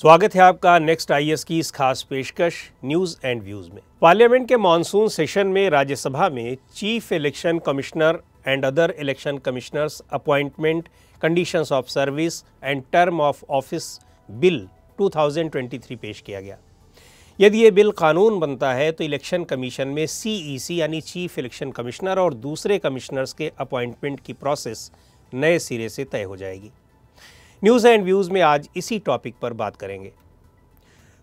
स्वागत है आपका नेक्स्ट आई की इस खास पेशकश न्यूज़ एंड व्यूज़ में पार्लियामेंट के मानसून सेशन में राज्यसभा में chief election commissioner and other election commissioners appointment conditions of service and term of office bill 2023 पेश किया गया यदि ये बिल कानून बनता है तो इलेक्शन कमीशन में सीईसी e यानी चीफ इलेक्शन कमिश्नर और दूसरे कमिश्नर्स के अपॉइंटमेंट की प्रोसेस नए सिरे से तय हो जाएगी न्यूज़ एंड व्यूज़ में आज इसी टॉपिक पर बात करेंगे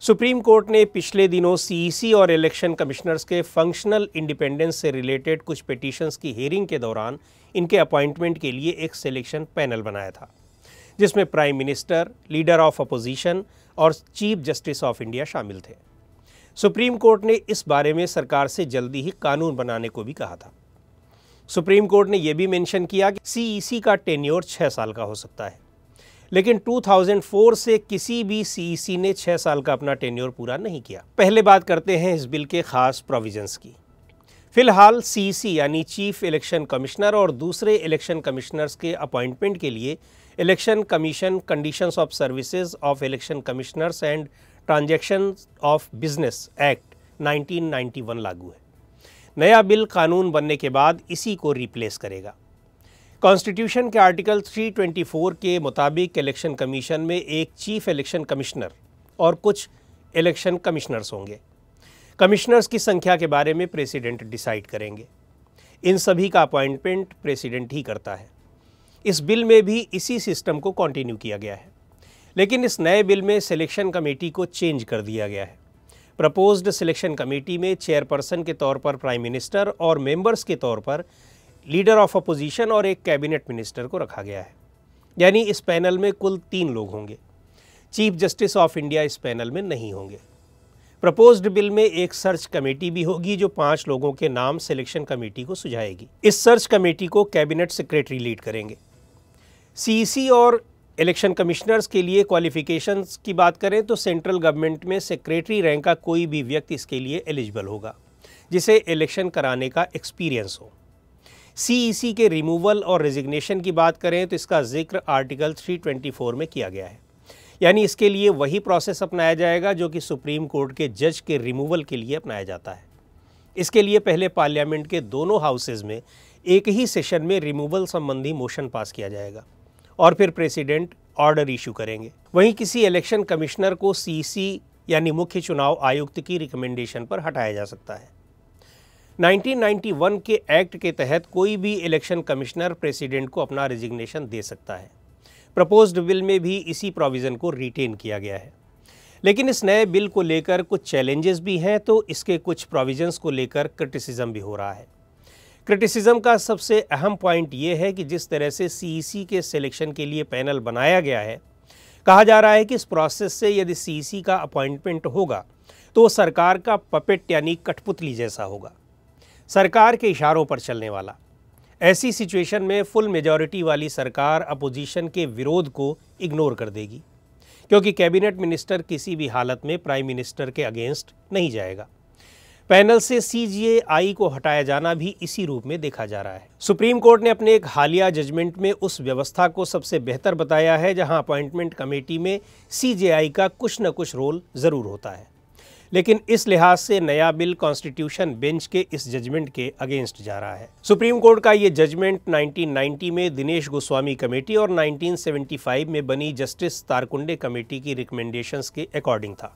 सुप्रीम कोर्ट ने पिछले दिनों सीईसी e और इलेक्शन कमिश्नर्स के फंक्शनल इंडिपेंडेंस से रिलेटेड कुछ पिटिशंस की हियरिंग के दौरान इनके अपॉइंटमेंट के लिए एक सिलेक्शन पैनल बनाया था जिसमें prime minister leader of opposition और चीफ जस्टिस ऑफ इंडिया शामिल थे सुप्रीम कोर्ट ने इस बारे में सरकार से जल्दी ही कानून बनाने को भी कहा था सुप्रीम कोर्ट ने यह भी मेंशन किया कि सीईसी e का टेन्योर छः साल का हो सकता है लेकिन 2004 से किसी भी सीईसी e ने छः साल का अपना टेन्योर पूरा नहीं किया पहले बात करते हैं इस बिल के खास प्रोविजंस की फिलहाल सीईसी e यानी चीफ इलेक्शन कमिश्नर और दूसरे इलेक्शन कमिश्नर्स के अपॉइंटमेंट के लिए election commission conditions of services of election commissioners and transaction of business act 1991 लागू है नया बिल कानून बनने के बाद इसी को रिप्लेस करेगा कॉन्स्टिट्यूशन के आर्टिकल 324 के मुताबिक इलेक्शन कमीशन में एक चीफ इलेक्शन कमिश्नर और कुछ इलेक्शन कमिश्नर्स होंगे कमिश्नर्स की संख्या के बारे में प्रेसिडेंट डिसाइड करेंगे इन सभी का अपॉइंटमेंट प्रेसिडेंट ही करता है इस बिल में भी इसी सिस्टम को कंटिन्यू किया गया है लेकिन इस नए बिल में सिलेक्शन कमेटी को चेंज कर दिया गया है प्रपोज्ड सिलेक्शन कमेटी में चेयरपर्सन के तौर पर प्राइम मिनिस्टर और मेंबर्स के तौर पर लीडर ऑफ अपोजिशन और एक कैबिनेट मिनिस्टर को रखा गया है यानी इस पैनल में कुल तीन लोग होंगे चीफ जस्टिस ऑफ इंडिया इस पैनल में नहीं होंगे प्रपोज्ड बिल में एक सर्च कमेटी भी होगी जो पांच लोगों के नाम सिलेक्शन कमेटी को सुझाएगी इस सर्च कमेटी को कैबिनेट सेक्रेटरी लीड करेंगे सीसी और इलेक्शन कमिश्नर्स के लिए क्वालिफिकेशंस की बात करें तो सेंट्रल गवर्नमेंट में सेक्रेटरी रैंक का कोई भी व्यक्ति इसके लिए एलिजिबल होगा जिसे इलेक्शन कराने का एक्सपीरियंस हो सीईसी e के रिमूवल और रेजिग्नेशन की बात करें तो इसका जिक्र आर्टिकल 324 में किया गया है यानी इसके लिए वही प्रोसेस अपनाया जाएगा जो कि सुप्रीम कोर्ट के जज के रिमूवल के लिए अपनाया जाता है इसके लिए पहले पार्लियामेंट के दोनों हाउसेज में एक ही सेशन में रिमूवल संबंधी मोशन पास किया जाएगा और फिर प्रेसिडेंट ऑर्डर इशू करेंगे वहीं किसी इलेक्शन कमिश्नर को सीसी e यानी मुख्य चुनाव आयुक्त की रिकमेंडेशन पर हटाया जा सकता है 1991 के एक्ट के तहत कोई भी इलेक्शन कमिश्नर प्रेसिडेंट को अपना रिजिग्नेशन दे सकता है प्रपोज्ड बिल में भी इसी प्रोविज़न को रिटेन किया गया है लेकिन इस नए बिल को लेकर कुछ चैलेंजेस भी हैं तो इसके कुछ प्रोविजंस को लेकर क्रिटिसिज्म भी हो रहा है क्रिटिसिज्म का सबसे अहम पॉइंट ये है कि जिस तरह से सीईसी e के सिलेक्शन के लिए पैनल बनाया गया है कहा जा रहा है कि इस प्रोसेस से यदि सीईसी e का अपॉइंटमेंट होगा तो सरकार का पपेट यानी कठपुतली जैसा होगा सरकार के इशारों पर चलने वाला ऐसी सिचुएशन में फुल मेजॉरिटी वाली सरकार अपोजिशन के विरोध को इग्नोर कर देगी क्योंकि कैबिनेट मिनिस्टर किसी भी हालत में प्राइम मिनिस्टर के अगेंस्ट नहीं जाएगा पैनल से सीजीएआई को हटाया जाना भी इसी रूप में देखा जा रहा है सुप्रीम कोर्ट ने अपने एक हालिया जजमेंट में उस व्यवस्था को सबसे बेहतर बताया है जहां अपॉइंटमेंट कमेटी में सीजीआई का कुछ न कुछ रोल ज़रूर होता है लेकिन इस लिहाज से नया बिल कॉन्स्टिट्यूशन बेंच के इस जजमेंट के अगेंस्ट जा रहा है सुप्रीम कोर्ट का ये जजमेंट 1990 में दिनेश गोस्वामी कमेटी और 1975 में बनी जस्टिस तारकुंडे कमेटी की रिकमेंडेशन के अकॉर्डिंग था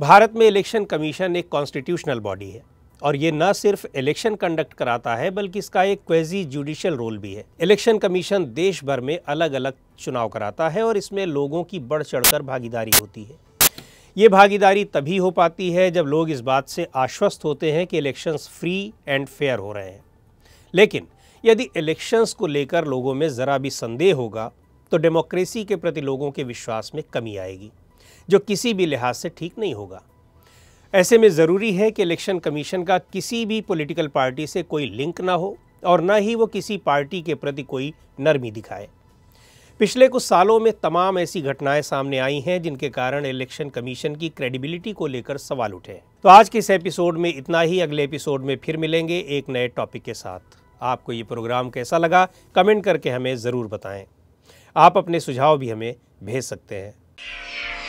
भारत में इलेक्शन कमीशन एक कॉन्स्टिट्यूशनल बॉडी है और ये न सिर्फ इलेक्शन कंडक्ट कराता है बल्कि इसका एक क्वेजी जुडिशल रोल भी है इलेक्शन कमीशन देश भर में अलग अलग चुनाव कराता है और इसमें लोगों की बढ़ चढ़कर भागीदारी होती है ये भागीदारी तभी हो पाती है जब लोग इस बात से आश्वस्त होते हैं कि इलेक्शंस फ्री एंड फेयर हो रहे हैं लेकिन यदि इलेक्शंस को लेकर लोगों में ज़रा भी संदेह होगा तो डेमोक्रेसी के प्रति लोगों के विश्वास में कमी आएगी जो किसी भी लिहाज से ठीक नहीं होगा ऐसे में ज़रूरी है कि इलेक्शन कमीशन का किसी भी पॉलिटिकल पार्टी से कोई लिंक ना हो और ना ही वो किसी पार्टी के प्रति कोई नरमी दिखाए पिछले कुछ सालों में तमाम ऐसी घटनाएं सामने आई हैं जिनके कारण इलेक्शन कमीशन की क्रेडिबिलिटी को लेकर सवाल उठे तो आज के इस एपिसोड में इतना ही अगले एपिसोड में फिर मिलेंगे एक नए टॉपिक के साथ आपको ये प्रोग्राम कैसा लगा कमेंट करके हमें ज़रूर बताएं आप अपने सुझाव भी हमें भेज सकते हैं